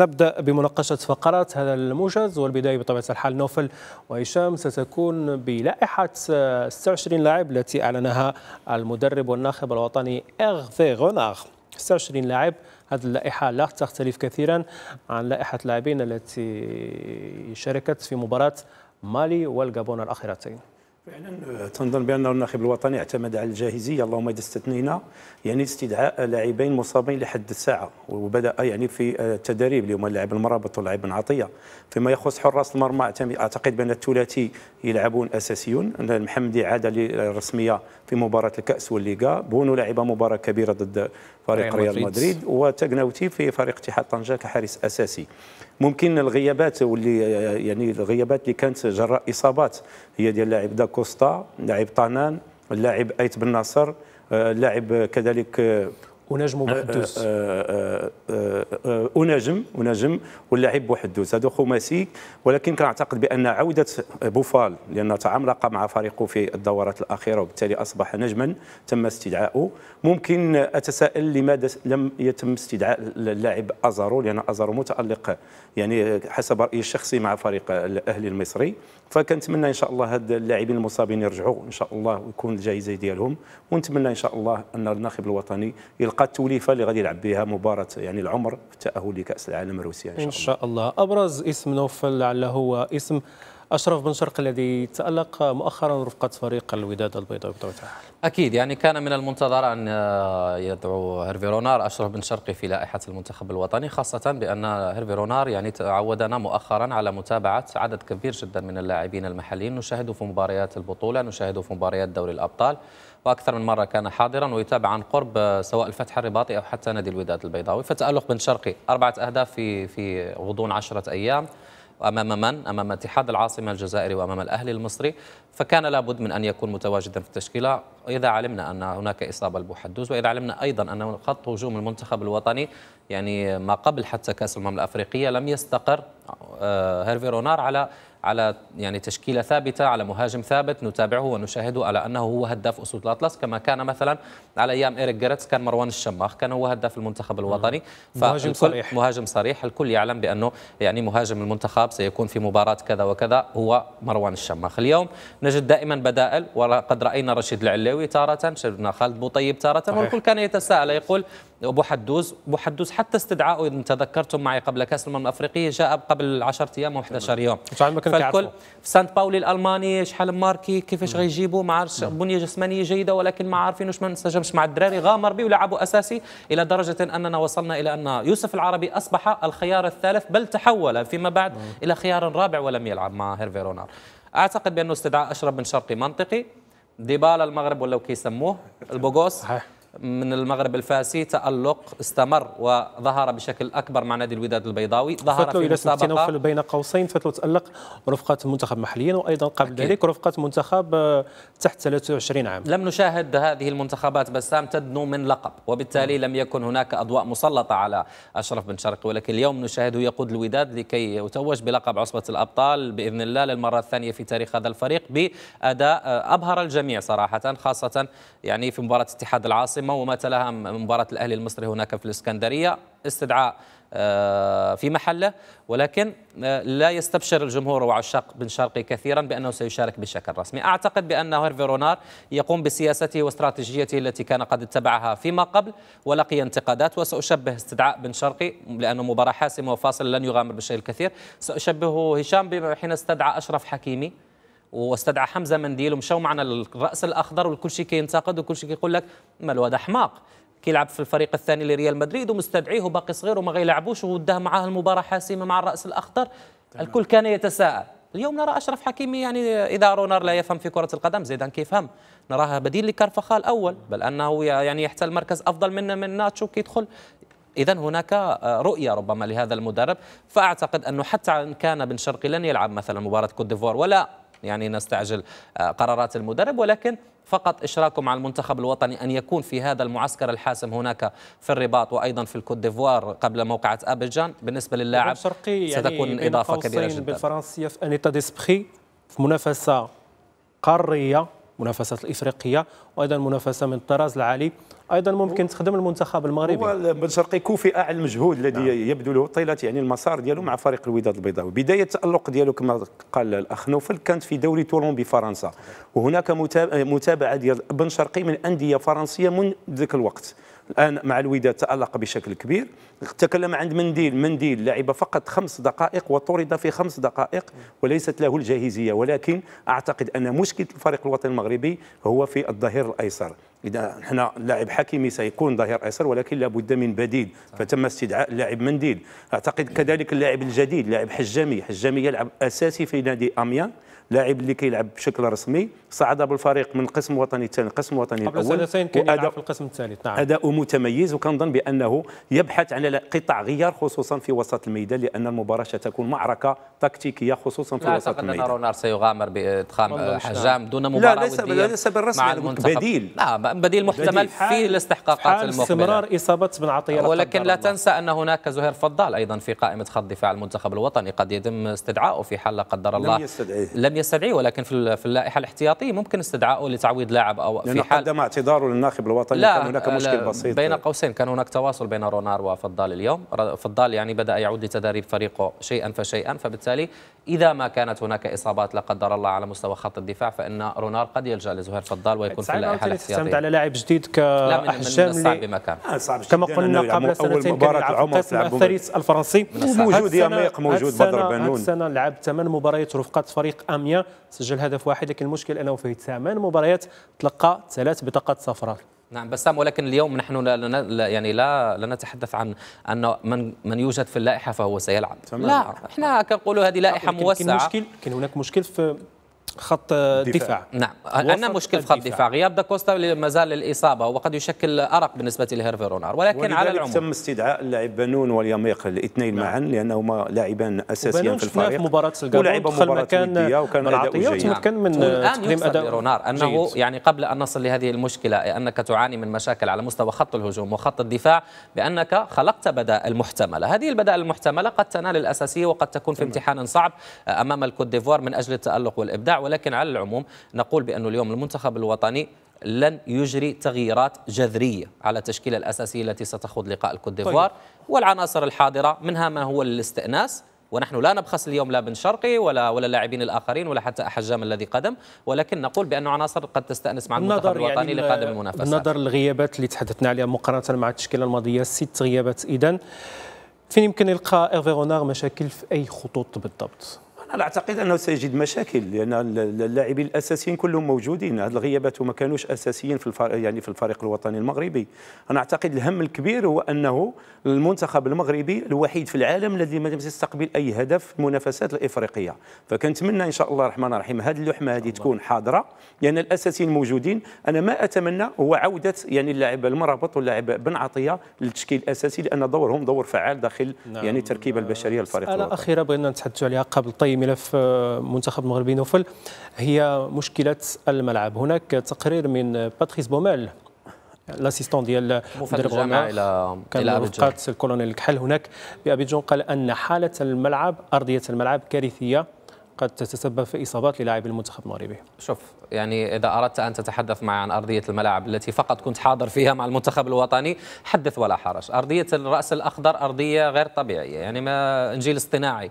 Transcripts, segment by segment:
نبدأ بمناقشة فقرات هذا الموجز والبداية بطبيعة الحال نوفل وهشام ستكون بلائحة 26 لاعب التي أعلنها المدرب والناخب الوطني إغفي غوناغ 26 لاعب هذه اللائحة لا تختلف كثيرا عن لائحة اللاعبين التي شاركت في مباراة مالي والجابون الأخيرتين فعلا آه، تنظن بان الناخب الوطني اعتمد على الجاهزيه اللهم اذا استثنينا يعني استدعاء لاعبين مصابين لحد الساعه وبدا آه، يعني في آه، التدريب اليوم اللاعب المرابط واللاعب بن عطيه فيما يخص حراس المرمى اعتقد بان الثلاثي يلعبون اساسيون المحمدي عاد للرسميه في مباراه الكاس والليغا بونو لعب مباراه كبيره ضد فريق ريال مدريد وتقناوتي في فريق اتحاد طنجه كحارس اساسي ممكن الغيابات واللي يعني الغيابات اللي كانت جراء اصابات هي ديال اللاعب داك كوستا لاعب طنان اللاعب ايت بن ناصر اللاعب آه، كذلك آه، ونجم وحدوس أه، أه، أه، ونجم ونجم واللاعب وحدوس هذا خماسي ولكن كنعتقد بان عوده بوفال لان تعمرق مع فريقه في الدورات الاخيره وبالتالي اصبح نجما تم استدعائه ممكن اتساءل لماذا لم يتم استدعاء اللاعب ازارو لان ازارو متالق يعني حسب رايي الشخصي مع فريق الاهلي المصري فكنتمنى ان شاء الله هاد اللاعبين المصابين يرجعوا ان شاء الله ويكون الجائزه ديالهم ونتمنى ان شاء الله ان الناخب الوطني يلقى لقاء التوليفه اللي غادي يلعب بها مباراه يعني العمر في التاهل لكاس العالم الروسيه ان شاء الله ان شاء الله ابرز اسم نوفل لعله هو اسم أشرف بن شرق الذي تألق مؤخرا رفقة فريق الوداد البيضاء بطبيعة أكيد يعني كان من المنتظر أن آه، يدعو هيرفي رونار أشرف بن شرقي في لائحة المنتخب الوطني خاصة بأن هيرفي رونار يعني تعودنا مؤخرا على متابعة عدد كبير جدا من اللاعبين المحليين نشاهده في مباريات البطولة نشاهده في مباريات دوري الأبطال واكثر من مره كان حاضرا ويتابع عن قرب آه، سواء الفتح الرباطي او حتى نادي الوداد البيضاوي فتالق بن شرقي اربعه اهداف في في غضون 10 ايام وأمام من؟ أمام اتحاد العاصمة الجزائري وأمام الأهلي المصري فكان لابد من أن يكون متواجدا في التشكيلة إذا علمنا أن هناك إصابة لبوحدوز وإذا علمنا أيضا أن خط هجوم المنتخب الوطني يعني ما قبل حتى كأس الأمم الأفريقية لم يستقر آه، هيرفي رونار على على يعني تشكيله ثابته على مهاجم ثابت نتابعه ونشاهده على انه هو هداف اسود الاطلس كما كان مثلا على ايام ايريك جيرتس كان مروان الشماخ كان هو هداف المنتخب الوطني مهاجم صريح مهاجم صريح الكل يعلم بانه يعني مهاجم المنتخب سيكون في مباراه كذا وكذا هو مروان الشماخ اليوم نجد دائما بدائل وقد راينا رشيد العلاوي تاره شفنا خالد بوطيب تاره والكل كان يتساءل يقول ابو حدوز ابو حدوز حتى استدعائه اذا تذكرتم معي قبل كاس الامم الافريقيه جاء قبل 10 ايام او 11 يوم فالكل في سانت باولي الالماني شحال ماركي كيفاش نعم. غيجيبوا ما عرفش نعم. بنيه جسمانيه جيده ولكن ما عارفين واش ما انسجمش مع الدراري غامر به ولعبوا اساسي الى درجه اننا وصلنا الى ان يوسف العربي اصبح الخيار الثالث بل تحول فيما بعد نعم. الى خيار رابع ولم يلعب مع هيرفي رونار اعتقد بانه استدعاء اشرف بن شرقي منطقي ديبالا المغرب ولا كيسموه البوغوس من المغرب الفاسي تألق استمر وظهر بشكل أكبر مع نادي الوداد البيضاوي ظهر في المسابقة بين قوسين فتلو تألق رفقة منتخب محليا وأيضا قبل ذلك رفقة منتخب آه، تحت 23 عام لم نشاهد هذه المنتخبات بسام تدنو من لقب وبالتالي م. لم يكن هناك أضواء مسلطة على أشرف بن شرقي ولكن اليوم نشاهده يقود الوداد لكي يتوج بلقب عصبة الأبطال بإذن الله للمرة الثانية في تاريخ هذا الفريق بأداء آه، أبهر الجميع صراحة خاصة يعني في مباراة اتحاد العاصمة قادمة وما تلاها مباراة الأهلي المصري هناك في الإسكندرية استدعاء آه، في محله ولكن آه، لا يستبشر الجمهور وعشاق بن شرقي كثيرا بأنه سيشارك بشكل رسمي أعتقد بأن هيرفي رونار يقوم بسياسته واستراتيجيته التي كان قد اتبعها فيما قبل ولقي انتقادات وسأشبه استدعاء بن شرقي لأنه مباراة حاسمة وفاصل لن يغامر بشيء الكثير سأشبه هشام حين استدعى أشرف حكيمي واستدعى حمزه منديل ومشاو معنا للراس الاخضر وكل شيء كينتقد وكل شيء كيقول لك ما الواد حماق كيلعب في الفريق الثاني لريال مدريد ومستدعيه وباقي صغير وما غيلعبوش وده معاه المباراه حاسمه مع الراس الاخضر الكل كان يتساءل اليوم نرى اشرف حكيمي يعني اذا رونار لا يفهم في كره القدم زيدان كيفهم نراها بديل لكارفخال اول بل انه يعني يحتل مركز افضل من من ناتشو كيدخل اذا هناك آه، رؤيه ربما لهذا المدرب فاعتقد انه حتى ان كان بن شرقي لن يلعب مثلا مباراه كوت ديفوار ولا يعني نستعجل آه، قرارات المدرب ولكن فقط إشراكه مع المنتخب الوطني أن يكون في هذا المعسكر الحاسم هناك في الرباط وأيضا في الكوت ديفوار قبل موقعة أبيجان بالنسبة للاعب يعني ستكون إضافة كبيرة جدا بالفرنسية في أنيتا ديسبخي في منافسة قارية منافسة الإفريقية وأيضا منافسة من الطراز العالي ايضا ممكن تخدم المنتخب المغربي هو بن شرقي كوفئ على المجهود الذي نعم. يبدو له طيله يعني المسار ديالو مع فريق الوداد البيضاوي بدايه التالق ديالو كما قال الاخ نوفل كانت في دوري تورون بفرنسا وهناك متابعه ديال بن شرقي من انديه فرنسيه منذ ذاك الوقت الان مع الوداد تالق بشكل كبير تكلم عند منديل منديل لعب فقط خمس دقائق وطرد في خمس دقائق وليست له الجاهزيه ولكن اعتقد ان مشكله الفريق الوطني المغربي هو في الظهير الايسر اذا احنا اللاعب حكيمي سيكون ظهير ايسر ولكن لابد من بديل فتم استدعاء اللاعب منديل اعتقد كذلك اللاعب الجديد لاعب حجامي حجامي يلعب اساسي في نادي اميان لاعب اللي كيلعب بشكل رسمي صعد بالفريق من قسم وطني الثاني القسم الوطني الاول قبل سنتين كان يلعب في القسم الثالث نعم اداء متميز وكنظن بانه يبحث عن قطع غيار خصوصا في وسط الميدان لان المباراه ستكون معركه تكتيكيه خصوصا في وسط الميدان لا رونار سيغامر بادخام حجام نعم. دون مباراه لا ليس ليس بالرسمي مع المنتخب بديل لا بديل محتمل في الاستحقاقات المقبله استمرار اصابه بن عطيه ولكن لا تنسى ان هناك زهير فضال ايضا في قائمه خط دفاع المنتخب الوطني قد يتم استدعائه في حال لا قدر الله لم يستدعيه لم يستدعيه ولكن في اللائحه الاحتياطيه الاتفاقيه ممكن استدعائه لتعويض لاعب او في حال قدم اعتذاره للناخب الوطني لا كان هناك مشكل لا بسيط بين قوسين كان هناك تواصل بين رونار وفضال اليوم فضال يعني بدا يعود لتدريب فريقه شيئا فشيئا فبالتالي اذا ما كانت هناك اصابات لا قدر الله على مستوى خط الدفاع فان رونار قد يلجا لزهير فضال ويكون في اللائحه الاحتياطيه آه، على لاعب جديد كاحجام صعب بمكان صعب كما قلنا قبل سنتين كان يلعب الفريس الفرنسي موجود يميق موجود بدر بنون لعب ثمان مباريات رفقه فريق اميا سجل هدف واحد لكن المشكل انه وفي ثمان مباريات تلقى ثلاث بطاقات صفراء نعم بسام ولكن اليوم نحن لا, لا يعني لا لا نتحدث عن ان من من يوجد في اللائحه فهو سيلعب لا احنا كنقولوا هذه لائحه موسعه كاين مشكل كاين هناك مشكل في خط الدفاع نعم عندنا مشكل في خط الدفاع غياب داكوستا ما زال الاصابه وقد يشكل ارق بالنسبه لهيرفي رونار ولكن على العموم تم استدعاء اللاعب بنون واليميق الاثنين نعم. معا لانهما لاعبان اساسيان في الفريق مباراه سلقاون دخل مكان وكان العطيه وتمكن من نعم. تقديم اداء رونار انه جيد. يعني قبل ان نصل لهذه المشكله انك تعاني من مشاكل على مستوى خط الهجوم وخط الدفاع بانك خلقت بدائل محتمله هذه البدائل المحتمله قد تنال الاساسيه وقد تكون في امتحان صعب امام الكوت ديفوار من اجل التالق والابداع ولكن على العموم نقول بأن اليوم المنتخب الوطني لن يجري تغييرات جذرية على التشكيلة الأساسية التي ستخوض لقاء الكوت طيب. ديفوار طيب. والعناصر الحاضرة منها ما هو الاستئناس ونحن لا نبخس اليوم لا بن شرقي ولا ولا اللاعبين الاخرين ولا حتى احجام الذي قدم ولكن نقول بان عناصر قد تستانس مع المنتخب الوطني يعني لقادم المنافسات نظر الغيابات اللي تحدثنا عليها مقارنه مع التشكيله الماضيه ست غيابات اذا فين يمكن يلقى ايرفي رونار مشاكل في اي خطوط بالضبط انا اعتقد انه سيجد مشاكل لان اللاعبين الاساسيين كلهم موجودين هذه الغيابات ما كانوش اساسيين في الفريق يعني في الفريق الوطني المغربي انا اعتقد الهم الكبير هو انه المنتخب المغربي الوحيد في العالم الذي ما يستقبل اي هدف في المنافسات الافريقيه فكنتمنى ان شاء الله الرحمن الرحيم هذه اللحمه هذه تكون حاضره لان الاساسيين موجودين انا ما اتمنى هو عوده يعني اللاعب المرابط واللاعب بن عطيه للتشكيل الاساسي لان دورهم دور فعال داخل نعم يعني التركيبه البشريه للفريق الاخيره بغينا نتحدثوا عليها قبل طيب ملف منتخب المغربي نوفل هي مشكله الملعب هناك تقرير من باتريس بومال لاسيستون ديال مدرب الجامعه الى كان الكولونيل الكحل هناك بابي قال ان حاله الملعب ارضيه الملعب كارثيه قد تتسبب في اصابات للاعبي المنتخب المغربي. شوف يعني اذا اردت ان تتحدث معي عن ارضيه الملعب التي فقط كنت حاضر فيها مع المنتخب الوطني حدث ولا حرج، ارضيه الراس الاخضر ارضيه غير طبيعيه يعني ما انجيل اصطناعي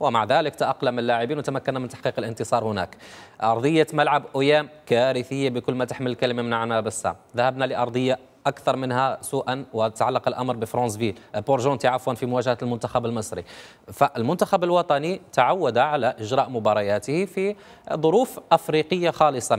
ومع ذلك تأقلم اللاعبين وتمكن من تحقيق الانتصار هناك أرضية ملعب أويام كارثية بكل ما تحمل الكلمة من عنا بسام ذهبنا لأرضية اكثر منها سوءا وتعلق الامر فيل بورجونتي عفوا في مواجهه المنتخب المصري فالمنتخب الوطني تعود على اجراء مبارياته في ظروف افريقيه خالصه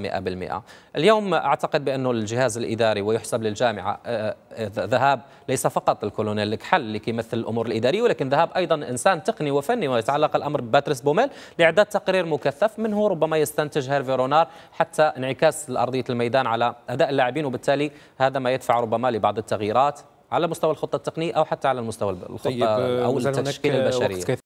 100% اليوم اعتقد بانه الجهاز الاداري ويحسب للجامعه آه، ذهاب ليس فقط الكولونيل الكحل اللي كيمثل الامور الاداريه ولكن ذهاب ايضا انسان تقني وفني ويتعلق الامر بباتريس بوميل لاعداد تقرير مكثف منه ربما يستنتج هيرفي رونار حتى انعكاس ارضيه الميدان على اداء اللاعبين وبالتالي هذا ما يدفع ربما لبعض التغييرات على مستوى الخطه التقنيه او حتى على المستوى الخطه طيب آه، او التشكيل آه، البشري